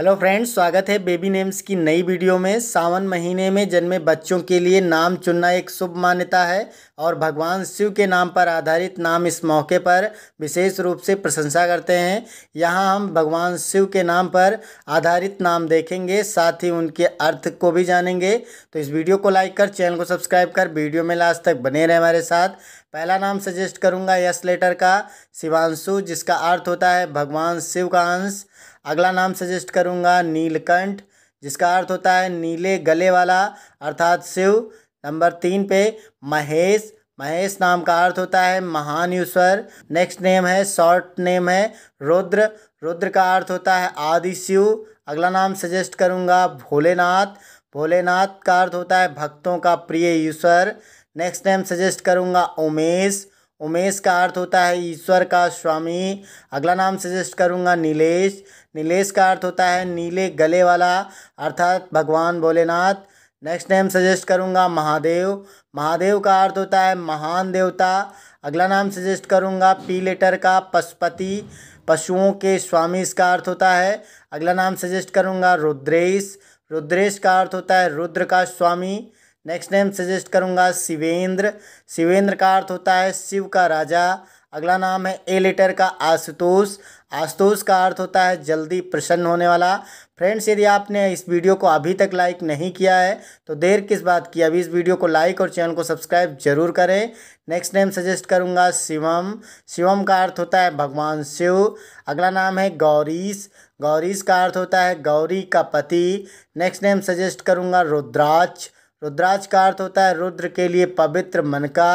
hello friends स्वागत है baby names की नई वीडियो में सावन महीने में जन्मे बच्चों के लिए नाम चुनना एक शुभ मान्यता है और भगवान शिव के नाम पर आधारित नाम इस मौके पर विशेष रूप से प्रशंसा करते हैं यहाँ हम भगवान शिव के नाम पर आधारित नाम देखेंगे साथ ही उनके अर्थ को भी जानेंगे तो इस वीडियो को लाइक कर चैनल को सब्सक्राइब कर वीडियो में लास्ट तक बने रहे हमारे साथ पहला नाम सजेस्ट करूँगा यस लेटर का शिवांशु जिसका अर्थ होता है भगवान शिव का अंश अगला नाम सजेस्ट करूँगा नीलकंठ जिसका अर्थ होता है नीले गले वाला अर्थात शिव नंबर तीन पे महेश महेश नाम का अर्थ होता है महान ईश्वर नेक्स्ट नेम है शॉर्ट नेम है रुद्र रुद्र का अर्थ होता है आदि शिव अगला नाम सजेस्ट करूँगा भोलेनाथ भोलेनाथ का अर्थ होता है भक्तों का प्रिय ईश्वर नेक्स्ट नेम सजेस्ट करूँगा उमेश उमेश का अर्थ होता है ईश्वर का स्वामी अगला नाम सजेस्ट करूँगा नीलेश नीलेश का अर्थ होता है नीले गले वाला अर्थात भगवान भोलेनाथ नेक्स्ट नेम सजेस्ट करूँगा महादेव महादेव का अर्थ होता है महान देवता अगला नाम सजेस्ट करूँगा पी लेटर का पशुपति पशुओं के स्वामी इसका अर्थ होता है अगला नाम सजेस्ट करूँगा रुद्रेश रुद्रेश का अर्थ होता है रुद्र का स्वामी नेक्स्ट नेम सजेस्ट करूँगा शिवेंद्र शिवेंद्र का अर्थ होता है शिव का राजा अगला नाम है ए लेटर का आशुतोष आशुतोष का अर्थ होता है जल्दी प्रसन्न होने वाला फ्रेंड्स यदि आपने इस वीडियो को अभी तक लाइक नहीं किया है तो देर किस बात की अभी इस वीडियो को लाइक और चैनल को सब्सक्राइब जरूर करें नेक्स्ट नेम सजेस्ट करूँगा शिवम शिवम का अर्थ होता है भगवान शिव अगला नाम है गौरीश गौरीश का अर्थ होता है गौरी का पति नेक्स्ट नेम सजेस्ट करूँगा रुद्राक्ष रुद्राक्ष का अर्थ होता है रुद्र के लिए पवित्र मन का